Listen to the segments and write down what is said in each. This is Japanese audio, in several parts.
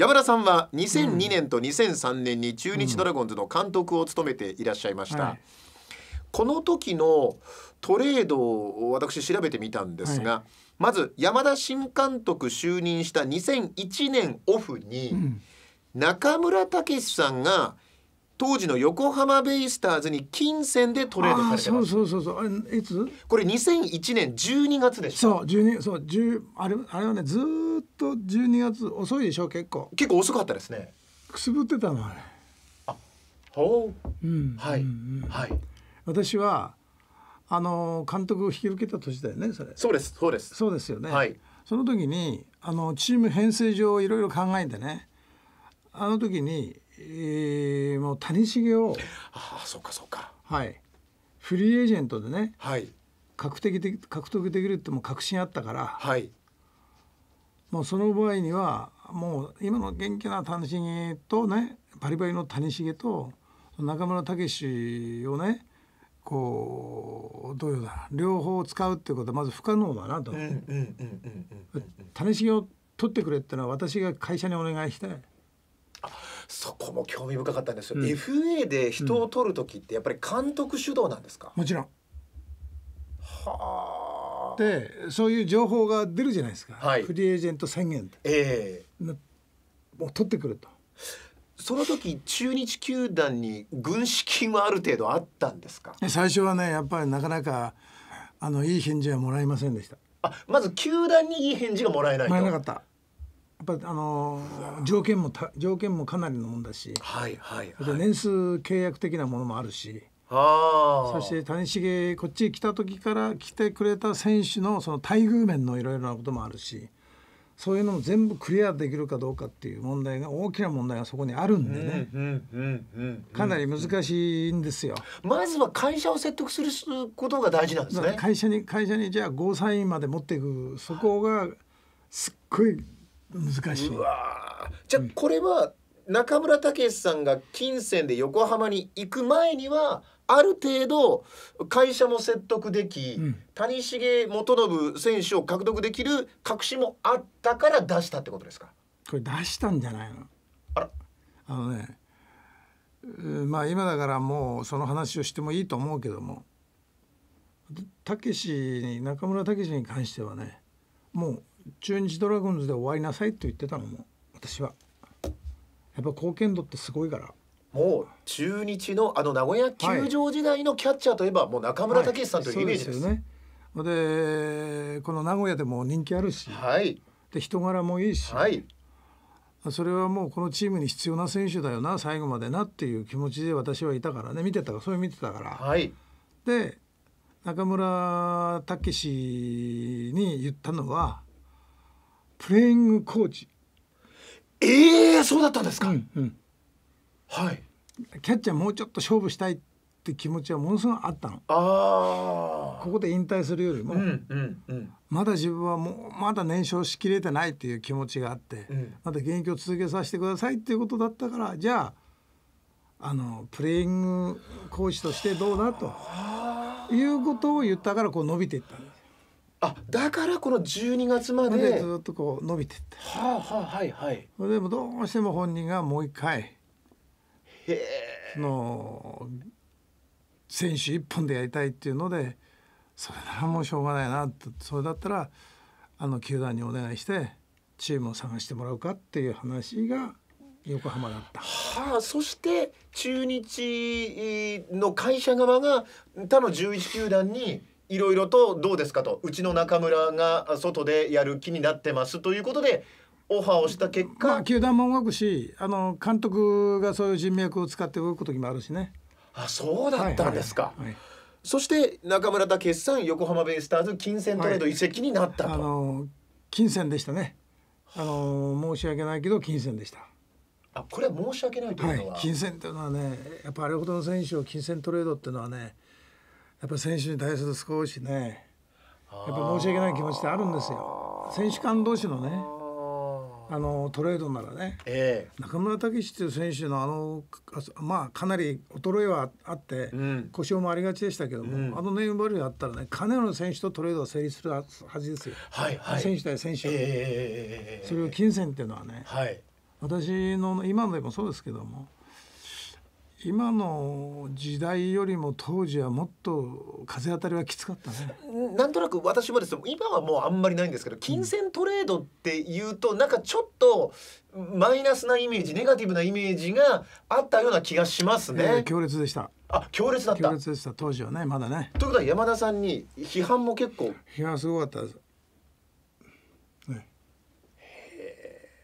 山田さんは2002年と2003年に中日ドラゴンズの監督を務めていらっしゃいました、はい、この時のトレードを私調べてみたんですが、はい、まず山田新監督就任した2001年オフに、中村武さんが「当時の横浜ベイスターズに金銭でトレードされてますそうそうそうそうあいつこれ2001年12月でしょそう12そう1あれあれはねずっと12月遅いでしょ結構結構遅かったですねくすぶってたのあれあほう、うん、はい、うんうん、はい私はあの監督を引き受けた年だよねそれそうですそうですそうですよねはいその時にあのチーム編成上いろいろ考えてねあの時にえー、もう谷繁をああそっかそっかはいフリーエージェントでね、はい、獲得で獲得できるっても確信あったから、はい、もうその場合にはもう今の元気な谷繁とねバリバリの谷繁と中村武をねこうどういうだ両方使うってことはまず不可能だなと。谷繁を取ってくれってのは私が会社にお願いして。そこも興味深かったんですよ、うん、FA で人を取る時ってやっぱり監督主導なんですか、もちろんはあでそういう情報が出るじゃないですか、はい、フリーエージェント宣言って、えー、もう取ってくるとその時中日球団に軍資金はある程度あったんですか最初はねやっぱりなかなかあのいい返事はもらえませんでしたあまず球団にいい返事がもらえないもらえなかったやっぱあの条件も条件もかなりのもんだし、はいはいはい、年数契約的なものもあるしあそして谷繁こっちへ来た時から来てくれた選手のその待遇面のいろいろなこともあるしそういうのも全部クリアできるかどうかっていう問題が大きな問題がそこにあるんでね、うんうんうん、かなり難しいんですよ。まずは会社を説得することが大事なんですね。会社に会社にじゃあゴーサインまで持っていくそこがすっごい難しい。うわじゃあこれは中村武さんが金銭で横浜に行く前にはある程度会社も説得でき、うん、谷繁元信選手を獲得できる確信もあったから出したってことですかこれ出したんじゃないのあらあのねまあ今だからもうその話をしてもいいと思うけども武に中村武に関してはねもう中日ドラゴンズで終わりなさいって言ってたのも私はやっぱ貢献度ってすごいからもう中日のあの名古屋球場時代のキャッチャーといえば、はい、もう中村武さんというイメージです,、はい、ですよね。でこの名古屋でも人気あるし、はい、で人柄もいいし、はい、それはもうこのチームに必要な選手だよな最後までなっていう気持ちで私はいたからね見てたからそういう見てたから。はい、で中村武に言ったのはプレイングコーチええー、そうだったんですか、うんうん、はいキャッチャーもうちょっと勝負したいって気持ちはものすごくあったのあここで引退するよりも、うんうんうん、まだ自分はもうまだ燃焼しきれてないっていう気持ちがあって、うん、まだ現役を続けさせてくださいっていうことだったからじゃああのプレイングコーチとしてどうだということを言ったからこう伸びていったんです。あだからこの12月までずっとこう伸びてってはあ、はあ、はいはいでもどうしても本人がもう一回へえの選手一本でやりたいっていうのでそれならもうしょうがないなそれだったらあの球団にお願いしてチームを探してもらうかっていう話が横浜だった。はあ、そして中日の会社側が他の11球団にいろいろとどうですかとうちの中村が外でやる気になってますということでオファーをした結果、まあ、球団も動くしあの監督がそういう人脈を使って動く時もあるしねあそうだったんですか、はいはいはい、そして中村田決算横浜ベイスターズ金銭トレード移籍になったと、あの金銭でしたねあの申し訳ないけど金銭でしたあこれは申し訳ないというのは、金銭というのはねやっぱあれほどの選手を金銭トレードっていうのはねやっぱ選手に対する少しねやっぱ申し訳ない気持ちってあるんですよ選手間同士のねあのトレードならね、えー、中村武史という選手のあのまあかなり衰えはあって、うん、故障もありがちでしたけども、うん、あのネームバリューあったらね金の選手とトレードは成立するはずですよ、はいはい、選手対選手、えー、それを金銭っていうのはね、はい、私の今でもそうですけども今の時代よりも当時はもっと風当たりはきつかったねなんとなく私もです今はもうあんまりないんですけど金銭トレードっていうとなんかちょっとマイナスなイメージネガティブなイメージがあったような気がしますね、えー、強烈でしたあ強烈だった強烈でした当時はねまだねということは山田さんに批判も結構批判すごかったです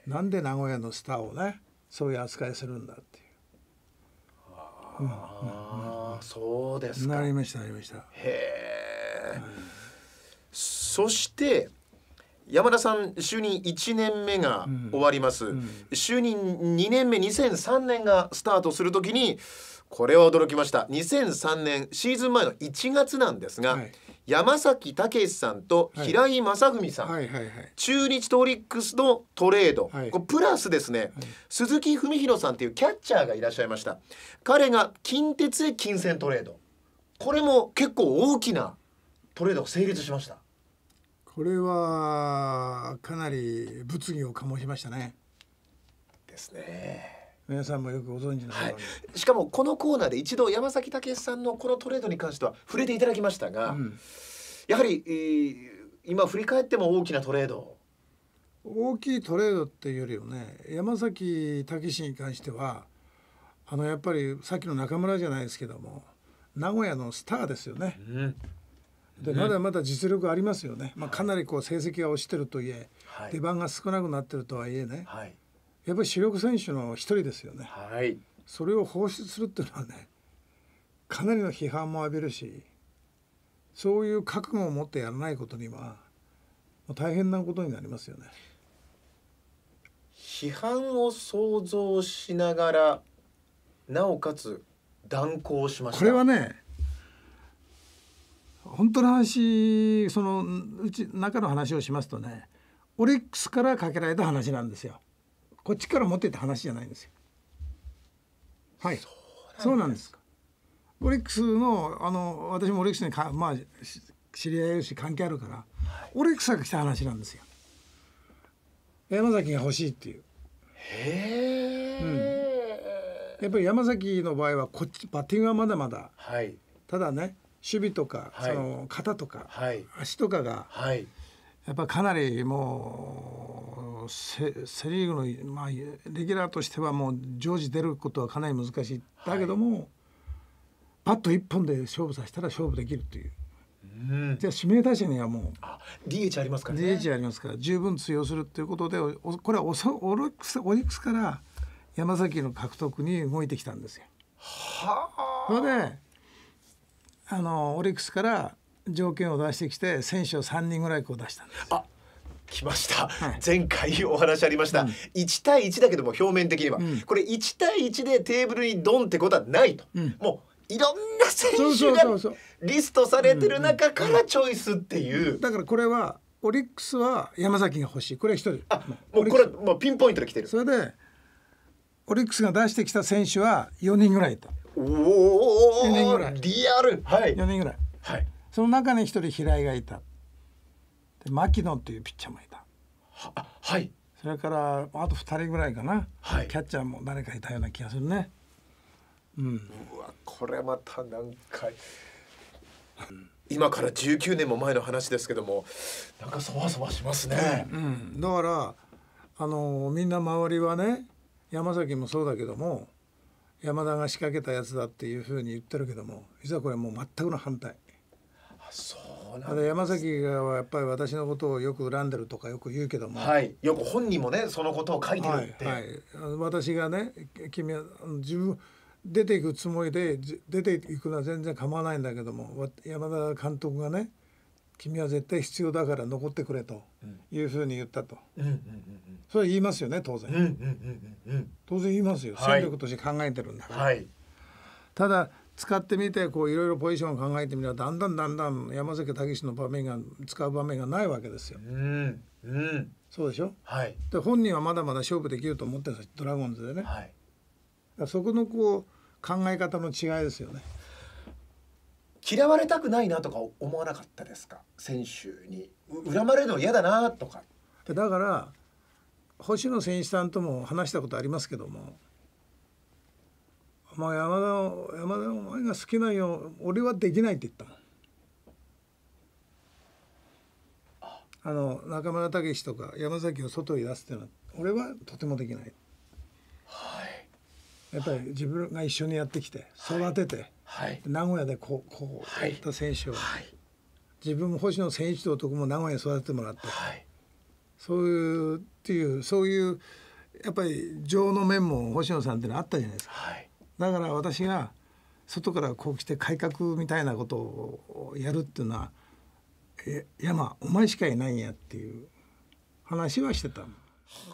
なんで名古屋のスターをねそういう扱いするんだっていうああそうですかなりましたなりましたへえ、そして山田さん就任1年目が終わります、うんうん、就任2年目2003年がスタートする時にこれは驚きました2003年シーズン前の1月なんですが、はい山崎武さんと平井正文さん、はいはいはいはい、中日トリックスのトレード、はい、こプラスですね、はい、鈴木文弘さんというキャッチャーがいらっしゃいました彼が近鉄へ金銭トレードこれも結構大きなトレードが成立しましたこれはかなり物議を醸しましたねですね皆さんもよくご存知の、はい、しかもこのコーナーで一度山崎武さんのこのトレードに関しては触れていただきましたが、うん、やはり、えー、今振り返っても大きなトレード大きいトレードっていうよりはね山崎武に関してはあのやっぱりさっきの中村じゃないですけども名古屋のスターですよね。うん、でまだまだ実力ありますよね、まあ、かなりこう成績が落ちてるといえ、はい、出番が少なくなってるとはいえね、はいやっぱり主力選手の一人ですよね、はい、それを放出するっていうのはねかなりの批判も浴びるしそういう覚悟を持ってやらないことには大変なことになりますよね。批判を想像しながらなおかつ断行しましたこれはね本当の話そのうち中の話をしますとねオリックスからかけられた話なんですよ。こっちから持ってた話じゃないんですよ。はい。そうなんですか。オリックスのあの私もオリックスにかまあ知り合いるし関係あるから、はい、オリックスが来た話なんですよ。山崎が欲しいっていう。へえ、うん、やっぱり山崎の場合はこっちバッティングはまだまだ。はい。ただね守備とか、はい、その肩とか、はい、足とかが、はい、やっぱかなりもう。セ・リーグの、まあ、レギュラーとしてはもう常時出ることはかなり難しい、だけども、パット1本で勝負させたら勝負できるという。うん、じゃあ指名打者にはもうあ DH ありますからね DH ありますから十分通用するということでこれはオオリックスオリックスから山崎の獲得に動いてきたんですよ。はあ。それであのオリックスから条件を出してきて選手を3人ぐらいこう出したんです。あ来ました、はい、前回お話ありました、うん、1対1だけども表面的には、うん、これ1対1でテーブルにドンってことはないと、うん、もういろんな選手がリストされてる中からチョイスっていうだからこれはオリックスは山崎が欲しいこれは1人あもうこれもうピンポイントで来てるそれでオリックスが出してきた選手は4人ぐらいいたおおリアルはい4人ぐらいはいその中に1人平井がいたで牧野っていうピッチャーもいたははいそれからあと2人ぐらいかな、はい、キャッチャーも誰かいたような気がするね、うん、うわこれまた何回、今から19年も前の話ですけどもなんかそわそわしますね、うん、だからあのみんな周りはね山崎もそうだけども山田が仕掛けたやつだっていうふうに言ってるけども実はこれもう全くの反対あそうあの山崎がやっぱり私のことをよく恨んでるとかよく言うけども、はい、よく本人もねそのことを書いてるって、はい、はい、私がね君は自分出ていくつもりで出ていくのは全然構わないんだけども山田監督がね君は絶対必要だから残ってくれというふうに言ったと、うんうんうんうん、それ言いますよね当然、うんうんうんうん、当然言いますよ、戦力として考えてるんだから、はい、ただ使ってみてこういろいろポジションを考えてみればだんだんだんだん山崎武史の場面が使う場面がないわけですよ。うんうん、そうでしょ、はい、で本人はまだまだ勝負できると思ってるんですドラゴンズでね。はい、そこのこう考え方の違いですよね。嫌われたくないなとか思わなかったですか選手に恨まれるの嫌だなとか。だから星野選手さんとも話したことありますけどもまあ、山田山田お前が好きなよ俺はできないって言ったあの中村武史とか山崎を外に出すっていうのは俺はとてもできない、はい、やっぱり自分が一緒にやってきて育てて、はい、名古屋でこうこうやった選手を、はい、自分も星野選手と男も名古屋に育ててもらって、はい、そういうっていうそういうやっぱり情の面も星野さんっていうのはあったじゃないですか。はいだから私が外からこう来て改革みたいなことをやるっていうのは「山お前しかいないんや」っていう話はしてた